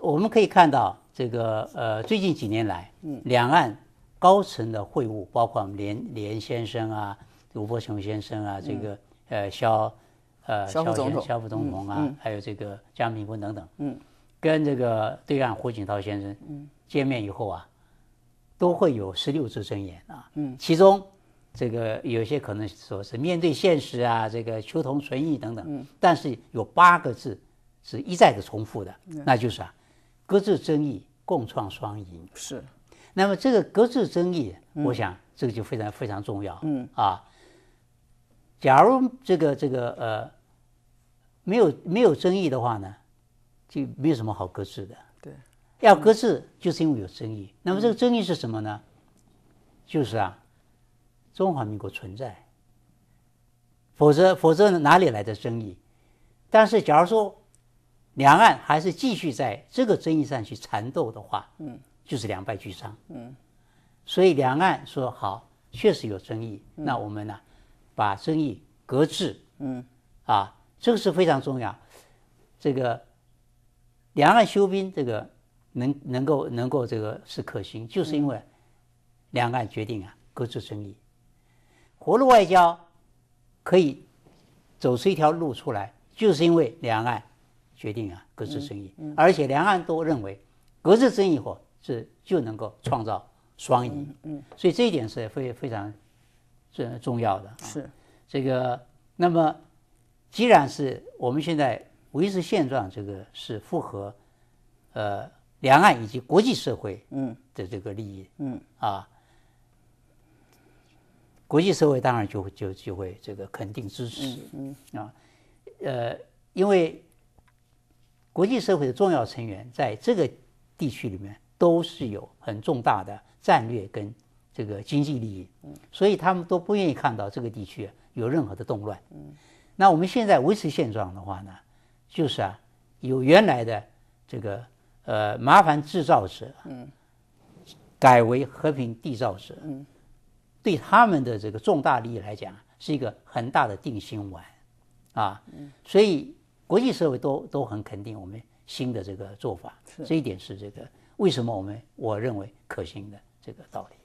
我们可以看到，这个呃，最近几年来，两岸高层的会晤，包括我们连连先生啊，吴伯雄先生啊，这个呃，肖呃，肖总统、副总统啊，还有这个江明坤等等，嗯，跟这个对岸胡锦涛先生，见面以后啊，都会有十六字真言啊，嗯，其中这个有些可能说是面对现实啊，这个求同存异等等，但是有八个字是一再的重复的，那就是啊。搁置争议，共创双赢。是，那么这个搁置争议，我想这个就非常非常重要。嗯啊，假如这个这个呃没有没有争议的话呢，就没有什么好搁置的。对，要搁置就是因为有争议。那么这个争议是什么呢？就是啊，中华民国存在，否则否则哪里来的争议？但是假如说。两岸还是继续在这个争议上去缠斗的话，嗯，就是两败俱伤，嗯，所以两岸说好，确实有争议，那我们呢，把争议搁置，嗯，啊，这个是非常重要，这个两岸休兵这个能能够能够这个是可行，就是因为两岸决定啊搁置争议，活路外交可以走出一条路出来，就是因为两岸。决定啊，搁置争议，而且两岸都认为，搁置争议后是就能够创造双赢。嗯，所以这一点是非非常重重要的。是这个，那么既然是我们现在维持现状，这个是符合呃两岸以及国际社会的这个利益。嗯，啊，国际社会当然就就就会这个肯定支持。嗯嗯啊，呃，因为。国际社会的重要成员在这个地区里面都是有很重大的战略跟这个经济利益，所以他们都不愿意看到这个地区有任何的动乱，那我们现在维持现状的话呢，就是啊，由原来的这个呃麻烦制造者，嗯，改为和平缔造者，嗯，对他们的这个重大利益来讲是一个很大的定心丸，啊，所以。国际社会都都很肯定我们新的这个做法，这一点是这个为什么我们我认为可行的这个道理。